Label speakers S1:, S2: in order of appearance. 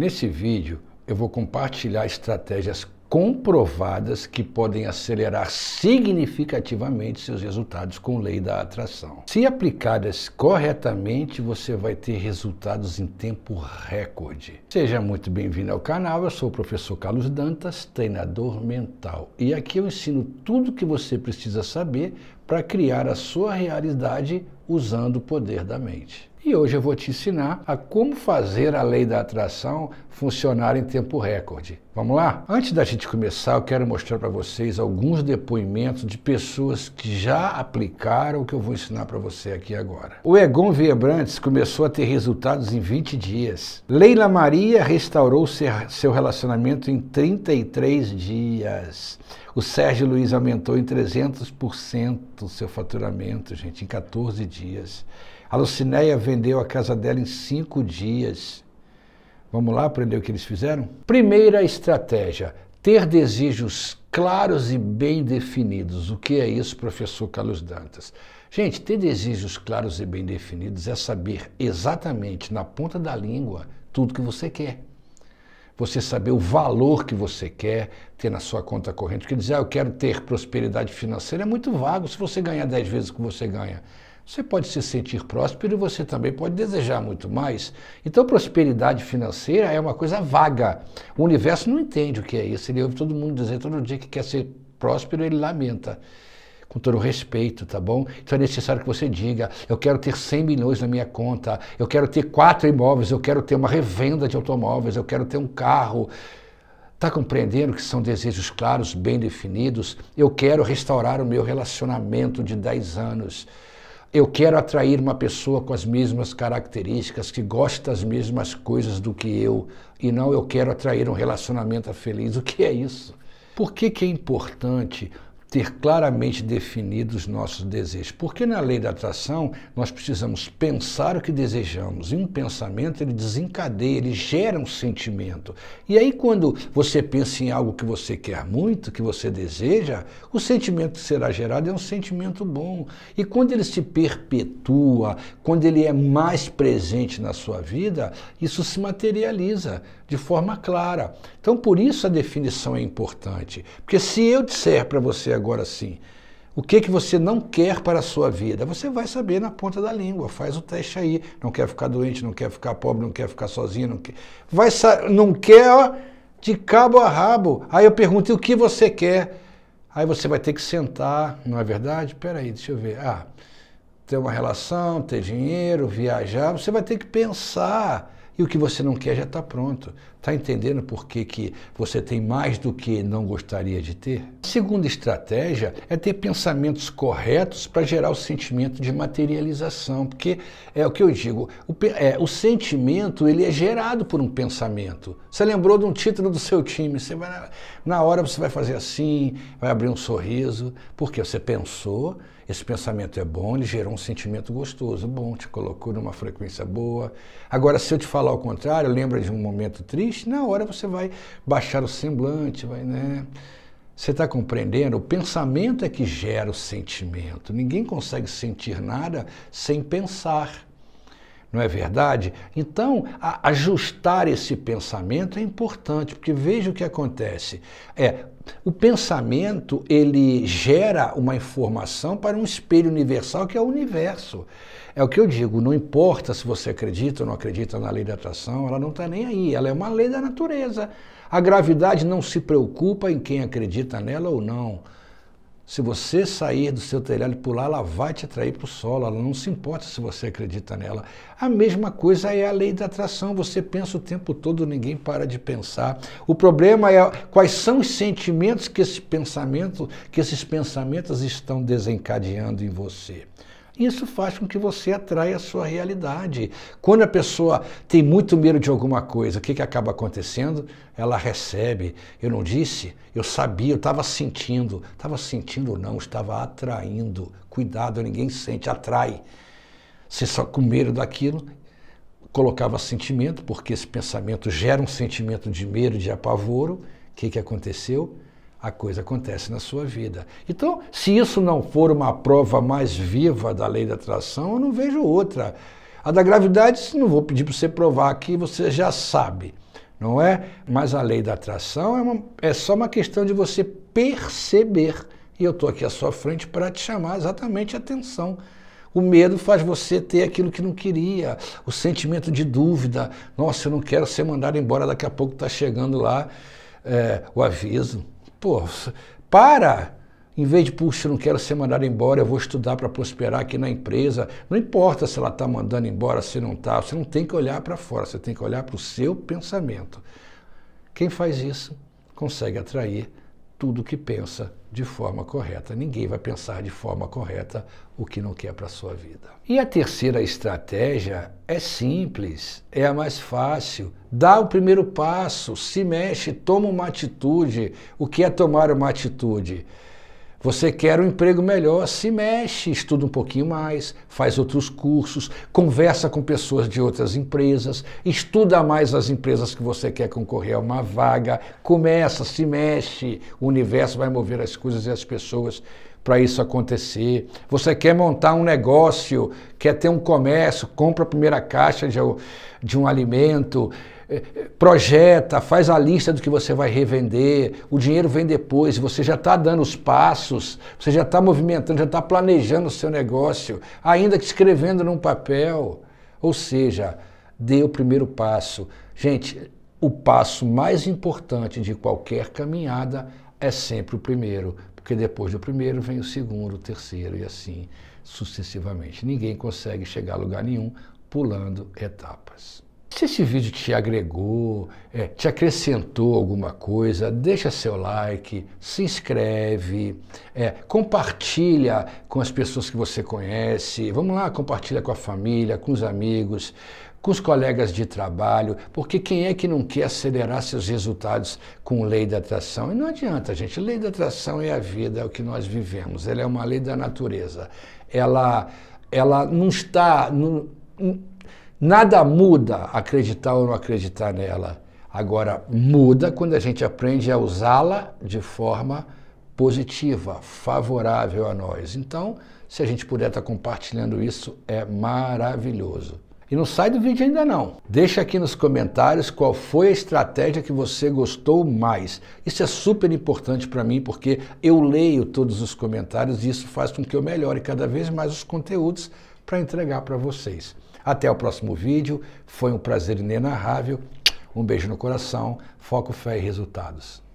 S1: Nesse vídeo eu vou compartilhar estratégias comprovadas que podem acelerar significativamente seus resultados com lei da atração. Se aplicadas corretamente, você vai ter resultados em tempo recorde. Seja muito bem-vindo ao canal, eu sou o professor Carlos Dantas, treinador mental, e aqui eu ensino tudo o que você precisa saber para criar a sua realidade usando o poder da mente. E hoje eu vou te ensinar a como fazer a lei da atração funcionar em tempo recorde. Vamos lá? Antes da gente começar, eu quero mostrar para vocês alguns depoimentos de pessoas que já aplicaram o que eu vou ensinar para você aqui agora. O Egon Viebrantes começou a ter resultados em 20 dias. Leila Maria restaurou seu relacionamento em 33 dias. O Sérgio Luiz aumentou em 300% o seu faturamento, gente, em 14 dias. A Lucinéia vendeu a casa dela em cinco dias. Vamos lá aprender o que eles fizeram? Primeira estratégia: ter desejos claros e bem definidos. O que é isso, professor Carlos Dantas? Gente, ter desejos claros e bem definidos é saber exatamente na ponta da língua tudo que você quer. Você saber o valor que você quer ter na sua conta corrente. Porque dizer, ah, eu quero ter prosperidade financeira é muito vago se você ganhar 10 vezes o que você ganha. Você pode se sentir próspero e você também pode desejar muito mais. Então, prosperidade financeira é uma coisa vaga. O universo não entende o que é isso. Ele ouve todo mundo dizer todo dia que quer ser próspero, ele lamenta. Com todo respeito, tá bom? Então é necessário que você diga: eu quero ter 100 milhões na minha conta, eu quero ter quatro imóveis, eu quero ter uma revenda de automóveis, eu quero ter um carro. Está compreendendo que são desejos claros, bem definidos? Eu quero restaurar o meu relacionamento de 10 anos. Eu quero atrair uma pessoa com as mesmas características, que gosta das mesmas coisas do que eu, e não eu quero atrair um relacionamento feliz. O que é isso? Por que, que é importante ter claramente definidos nossos desejos. Porque na lei da atração nós precisamos pensar o que desejamos. E um pensamento ele desencadeia, ele gera um sentimento. E aí quando você pensa em algo que você quer muito, que você deseja, o sentimento que será gerado é um sentimento bom. E quando ele se perpetua, quando ele é mais presente na sua vida, isso se materializa de forma clara. Então por isso a definição é importante. Porque se eu disser para você agora sim. O que que você não quer para a sua vida? Você vai saber na ponta da língua. Faz o teste aí. Não quer ficar doente, não quer ficar pobre, não quer ficar sozinho, não quer. Vai não quer de cabo a rabo. Aí eu pergunto: "E o que você quer?" Aí você vai ter que sentar, não é verdade? peraí deixa eu ver. Ah, ter uma relação, ter dinheiro, viajar, você vai ter que pensar. E o que você não quer já está pronto. Está entendendo por que, que você tem mais do que não gostaria de ter? A segunda estratégia é ter pensamentos corretos para gerar o sentimento de materialização, porque é o que eu digo, o, é, o sentimento ele é gerado por um pensamento. Você lembrou de um título do seu time, você vai, na hora você vai fazer assim, vai abrir um sorriso, porque você pensou esse pensamento é bom, ele gerou um sentimento gostoso, bom, te colocou numa frequência boa. Agora, se eu te falar ao contrário, lembra de um momento triste, na hora você vai baixar o semblante, vai, né? Você está compreendendo? O pensamento é que gera o sentimento. Ninguém consegue sentir nada sem pensar não é verdade? Então, ajustar esse pensamento é importante, porque veja o que acontece. É, o pensamento, ele gera uma informação para um espelho universal que é o universo. É o que eu digo, não importa se você acredita ou não acredita na lei da atração, ela não está nem aí, ela é uma lei da natureza. A gravidade não se preocupa em quem acredita nela ou não. Se você sair do seu telhado e pular, ela vai te atrair para o solo, ela não se importa se você acredita nela. A mesma coisa é a lei da atração, você pensa o tempo todo, ninguém para de pensar. O problema é quais são os sentimentos que, esse pensamento, que esses pensamentos estão desencadeando em você. Isso faz com que você atraia a sua realidade. Quando a pessoa tem muito medo de alguma coisa, o que, que acaba acontecendo? Ela recebe. Eu não disse? Eu sabia, eu estava sentindo. Estava sentindo não, estava atraindo. Cuidado, ninguém sente, atrai. Você só com medo daquilo colocava sentimento, porque esse pensamento gera um sentimento de medo, de apavoro. O que, que aconteceu? a coisa acontece na sua vida. Então, se isso não for uma prova mais viva da lei da atração, eu não vejo outra. A da gravidade, não vou pedir para você provar aqui, você já sabe, não é? Mas a lei da atração é, uma, é só uma questão de você perceber. E eu estou aqui à sua frente para te chamar exatamente a atenção. O medo faz você ter aquilo que não queria, o sentimento de dúvida. Nossa, eu não quero ser mandado embora, daqui a pouco está chegando lá é, o aviso. Pô, para! Em vez de, puxa, eu não quero ser mandado embora, eu vou estudar para prosperar aqui na empresa. Não importa se ela está mandando embora, se não está. Você não tem que olhar para fora, você tem que olhar para o seu pensamento. Quem faz isso consegue atrair tudo que pensa de forma correta. Ninguém vai pensar de forma correta o que não quer para a sua vida. E a terceira estratégia é simples, é a mais fácil. Dá o primeiro passo, se mexe, toma uma atitude. O que é tomar uma atitude? Você quer um emprego melhor, se mexe, estuda um pouquinho mais, faz outros cursos, conversa com pessoas de outras empresas, estuda mais as empresas que você quer concorrer a uma vaga, começa, se mexe, o universo vai mover as coisas e as pessoas para isso acontecer. Você quer montar um negócio, quer ter um comércio, compra a primeira caixa de, de um alimento, eh, eh, projeta, faz a lista do que você vai revender, o dinheiro vem depois, você já está dando os passos, você já está movimentando, já está planejando o seu negócio, ainda que escrevendo num papel. Ou seja, dê o primeiro passo. Gente, o passo mais importante de qualquer caminhada é sempre o primeiro, porque depois do primeiro vem o segundo, o terceiro e assim sucessivamente. Ninguém consegue chegar a lugar nenhum pulando etapas. Se esse vídeo te agregou, é, te acrescentou alguma coisa, deixa seu like, se inscreve, é, compartilha com as pessoas que você conhece. Vamos lá, compartilha com a família, com os amigos, com os colegas de trabalho, porque quem é que não quer acelerar seus resultados com lei da atração? E não adianta, gente. Lei da atração é a vida, é o que nós vivemos. Ela é uma lei da natureza. Ela, ela não está. Nada muda acreditar ou não acreditar nela. Agora, muda quando a gente aprende a usá-la de forma positiva, favorável a nós. Então, se a gente puder estar compartilhando isso, é maravilhoso. E não sai do vídeo ainda não. Deixa aqui nos comentários qual foi a estratégia que você gostou mais. Isso é super importante para mim porque eu leio todos os comentários e isso faz com que eu melhore cada vez mais os conteúdos para entregar para vocês. Até o próximo vídeo. Foi um prazer inenarrável. Um beijo no coração. Foco, fé e resultados.